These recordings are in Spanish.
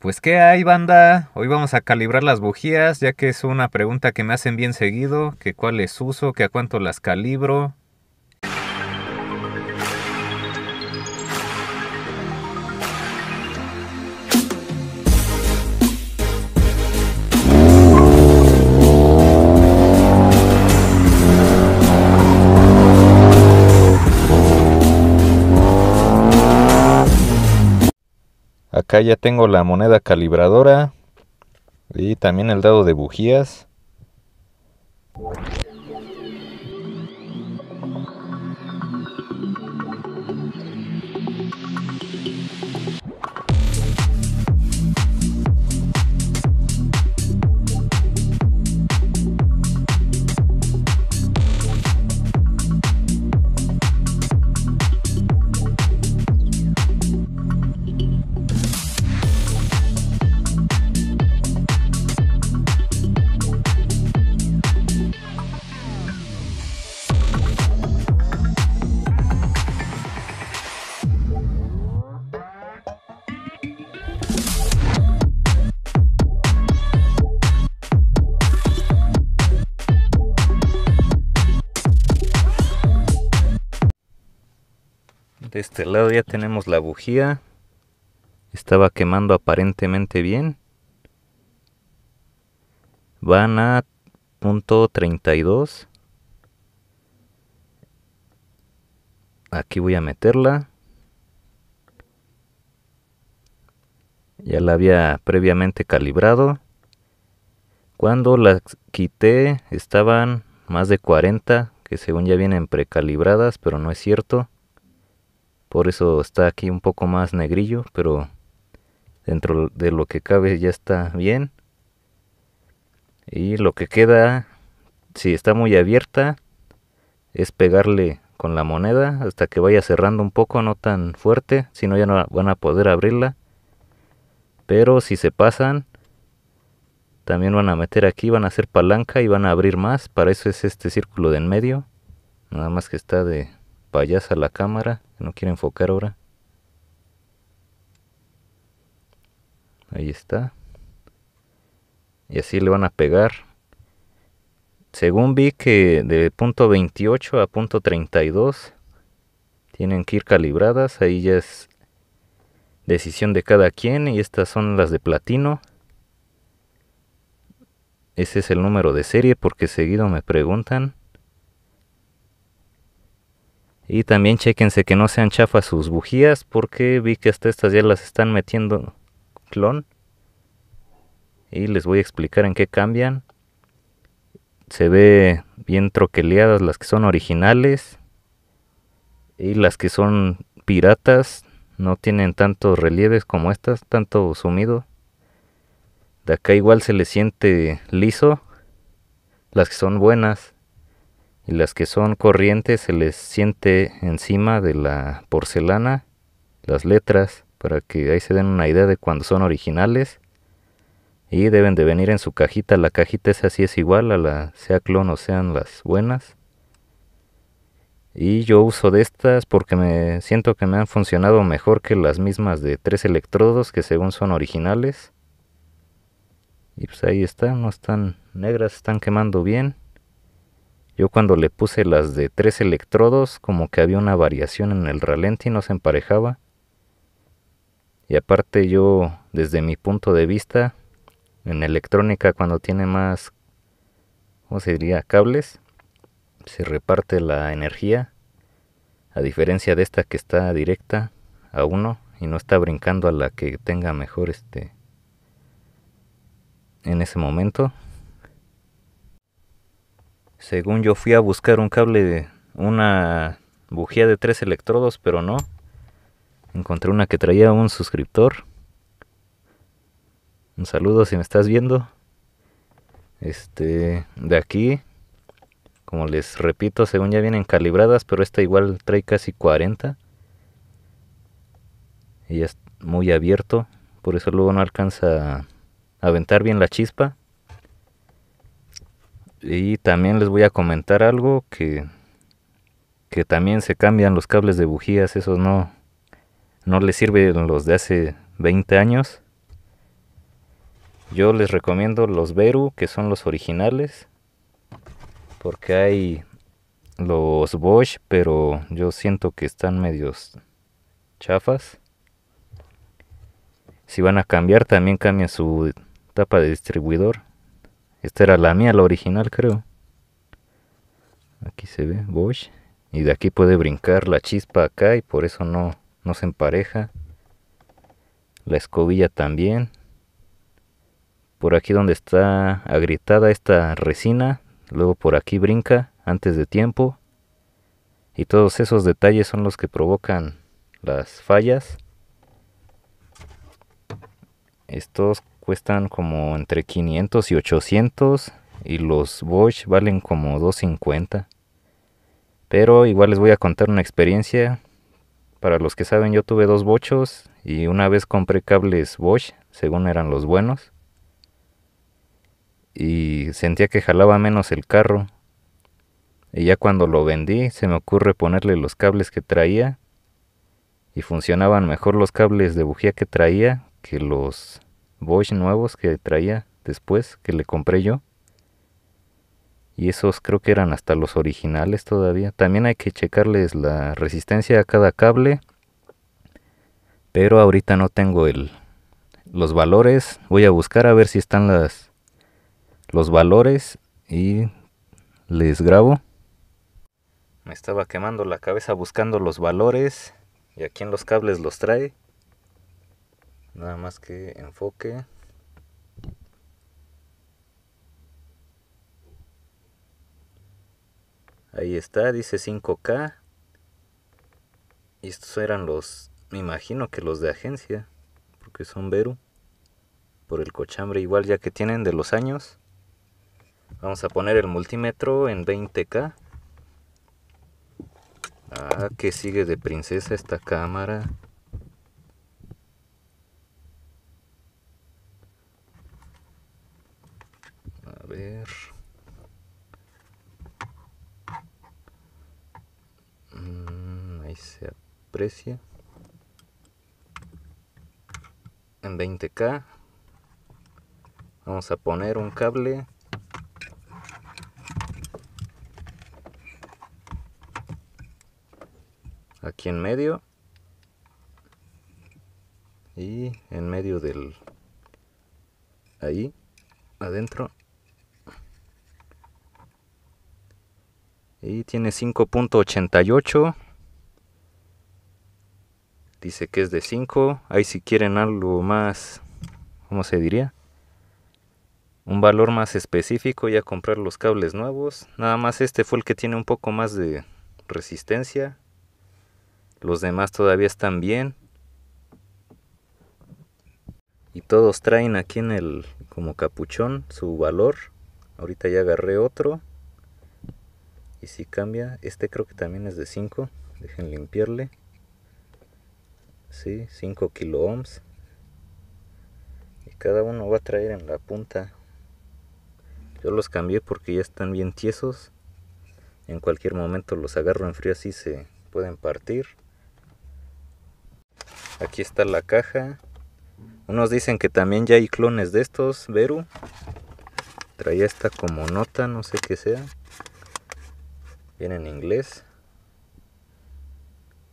Pues qué hay banda, hoy vamos a calibrar las bujías ya que es una pregunta que me hacen bien seguido, que cuáles uso, que a cuánto las calibro, Acá ya tengo la moneda calibradora. Y también el dado de bujías. De este lado ya tenemos la bujía. Estaba quemando aparentemente bien. Van a punto 32. Aquí voy a meterla. Ya la había previamente calibrado. Cuando la quité estaban más de 40, que según ya vienen precalibradas, pero no es cierto. Por eso está aquí un poco más negrillo, pero dentro de lo que cabe ya está bien. Y lo que queda, si está muy abierta, es pegarle con la moneda hasta que vaya cerrando un poco, no tan fuerte, si no ya no van a poder abrirla. Pero si se pasan, también van a meter aquí, van a hacer palanca y van a abrir más. Para eso es este círculo de en medio. Nada más que está de payasa la cámara, no quiere enfocar ahora. Ahí está. Y así le van a pegar. Según vi que de punto 28 a punto 32 tienen que ir calibradas. Ahí ya es decisión de cada quien. Y estas son las de platino. Ese es el número de serie porque seguido me preguntan y también chequense que no sean chafas sus bujías porque vi que hasta estas ya las están metiendo clon. Y les voy a explicar en qué cambian. Se ve bien troqueleadas las que son originales. Y las que son piratas no tienen tantos relieves como estas, tanto sumido. De acá igual se le siente liso. Las que son buenas y las que son corrientes se les siente encima de la porcelana las letras para que ahí se den una idea de cuando son originales y deben de venir en su cajita la cajita esa sí es igual a la sea clon o sean las buenas y yo uso de estas porque me siento que me han funcionado mejor que las mismas de tres electrodos que según son originales y pues ahí están no están negras están quemando bien yo cuando le puse las de tres electrodos, como que había una variación en el ralenti, no se emparejaba. Y aparte yo, desde mi punto de vista, en electrónica cuando tiene más, ¿cómo se diría?, cables, se reparte la energía, a diferencia de esta que está directa a uno y no está brincando a la que tenga mejor este en ese momento. Según yo fui a buscar un cable de una bujía de tres electrodos, pero no. Encontré una que traía un suscriptor. Un saludo si me estás viendo. Este, de aquí, como les repito, según ya vienen calibradas, pero esta igual trae casi 40. Y es muy abierto, por eso luego no alcanza a aventar bien la chispa. Y también les voy a comentar algo que, que también se cambian los cables de bujías, esos no, no les sirven los de hace 20 años. Yo les recomiendo los Beru, que son los originales, porque hay los Bosch, pero yo siento que están medios chafas. Si van a cambiar, también cambien su tapa de distribuidor. Esta era la mía, la original creo. Aquí se ve Bosch. Y de aquí puede brincar la chispa acá y por eso no, no se empareja. La escobilla también. Por aquí donde está agrietada esta resina. Luego por aquí brinca antes de tiempo. Y todos esos detalles son los que provocan las fallas. Estos cuestan como entre 500 y 800 y los Bosch valen como 250. Pero igual les voy a contar una experiencia. Para los que saben, yo tuve dos bochos y una vez compré cables Bosch, según eran los buenos. Y sentía que jalaba menos el carro. Y ya cuando lo vendí, se me ocurre ponerle los cables que traía. Y funcionaban mejor los cables de bujía que traía que los Bosch nuevos que traía después, que le compré yo. Y esos creo que eran hasta los originales todavía. También hay que checarles la resistencia a cada cable. Pero ahorita no tengo el, los valores. Voy a buscar a ver si están las, los valores y les grabo. Me estaba quemando la cabeza buscando los valores y aquí en los cables los trae nada más que enfoque ahí está dice 5k y estos eran los me imagino que los de agencia porque son Veru por el cochambre igual ya que tienen de los años vamos a poner el multímetro en 20k ah que sigue de princesa esta cámara Mm, ahí se aprecia. En 20K. Vamos a poner un cable. Aquí en medio. Y en medio del... Ahí. Adentro. Y tiene 5.88. Dice que es de 5. Ahí si quieren algo más, ¿cómo se diría? Un valor más específico ya comprar los cables nuevos. Nada más este fue el que tiene un poco más de resistencia. Los demás todavía están bien. Y todos traen aquí en el como capuchón su valor. Ahorita ya agarré otro y si cambia este creo que también es de 5 dejen limpiarle sí 5 kilo ohms y cada uno va a traer en la punta yo los cambié porque ya están bien tiesos en cualquier momento los agarro en frío así se pueden partir aquí está la caja unos dicen que también ya hay clones de estos Veru traía esta como nota no sé qué sea viene en inglés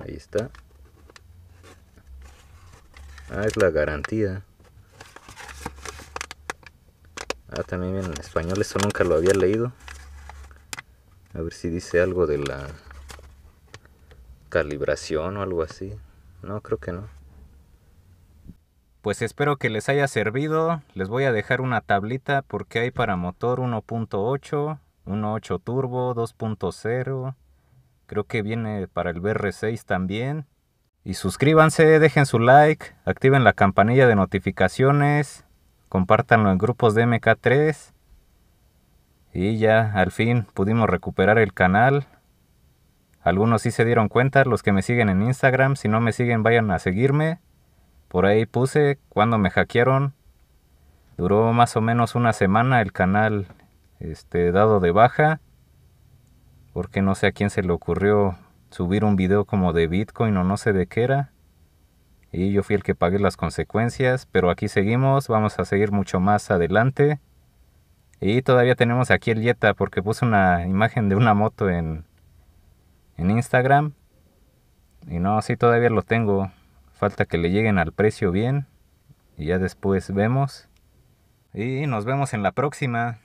ahí está ah es la garantía ah también viene en español Eso nunca lo había leído a ver si dice algo de la calibración o algo así no creo que no pues espero que les haya servido. Les voy a dejar una tablita porque hay para motor 1.8, 1.8 turbo, 2.0. Creo que viene para el BR6 también. Y suscríbanse, dejen su like, activen la campanilla de notificaciones, compártanlo en grupos de MK3. Y ya, al fin pudimos recuperar el canal. Algunos sí se dieron cuenta, los que me siguen en Instagram, si no me siguen vayan a seguirme. Por ahí puse cuando me hackearon. Duró más o menos una semana el canal este, dado de baja, porque no sé a quién se le ocurrió subir un video como de Bitcoin o no sé de qué era. Y yo fui el que pagué las consecuencias, pero aquí seguimos, vamos a seguir mucho más adelante. Y todavía tenemos aquí el Yeta porque puse una imagen de una moto en, en Instagram. Y no, si todavía lo tengo. Falta que le lleguen al precio bien. Y ya después vemos. Y nos vemos en la próxima.